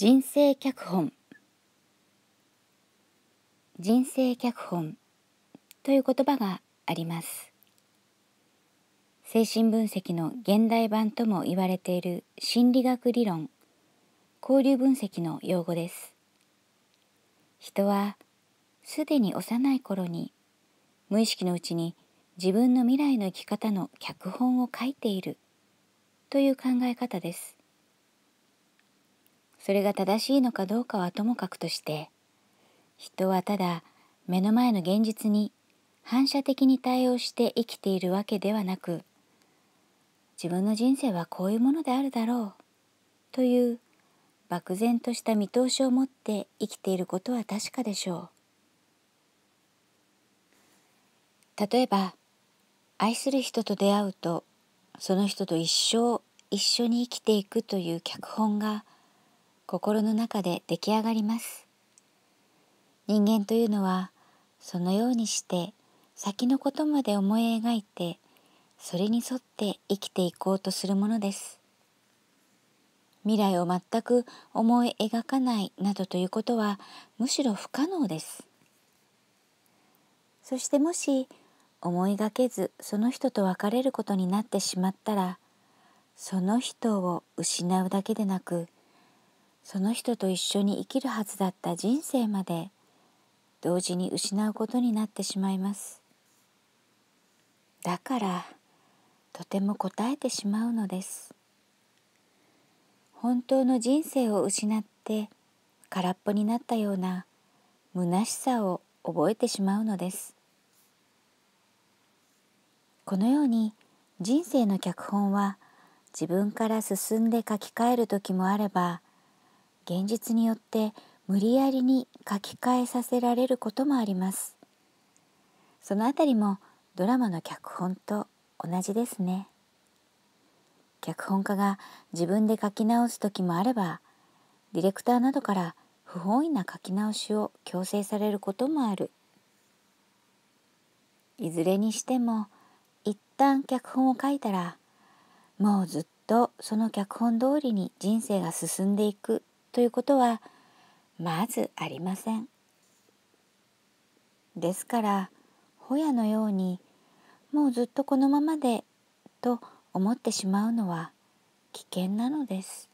人生脚本人生脚本という言葉があります精神分析の現代版とも言われている心理学理論交流分析の用語です人はすでに幼い頃に無意識のうちに自分の未来の生き方の脚本を書いているという考え方ですそれが正しいのかどうかはともかくとして人はただ目の前の現実に反射的に対応して生きているわけではなく自分の人生はこういうものであるだろうという漠然とした見通しを持って生きていることは確かでしょう例えば愛する人と出会うとその人と一生一緒に生きていくという脚本が心の中で出来上がります人間というのはそのようにして先のことまで思い描いてそれに沿って生きていこうとするものです未来を全く思い描かないなどということはむしろ不可能ですそしてもし思いがけずその人と別れることになってしまったらその人を失うだけでなくその人と一緒に生きるはずだった人生まで同時に失うことになってしまいますだからとても答えてしまうのです本当の人生を失って空っぽになったような虚しさを覚えてしまうのですこのように人生の脚本は自分から進んで書き換える時もあれば現実によって無理やりに書き換えさせられることもありますそのあたりもドラマの脚本と同じですね脚本家が自分で書き直す時もあればディレクターなどから不本意な書き直しを強制されることもあるいずれにしても一旦脚本を書いたらもうずっとその脚本通りに人生が進んでいくということはまずありません。ですからホヤのようにもうずっとこのままでと思ってしまうのは危険なのです。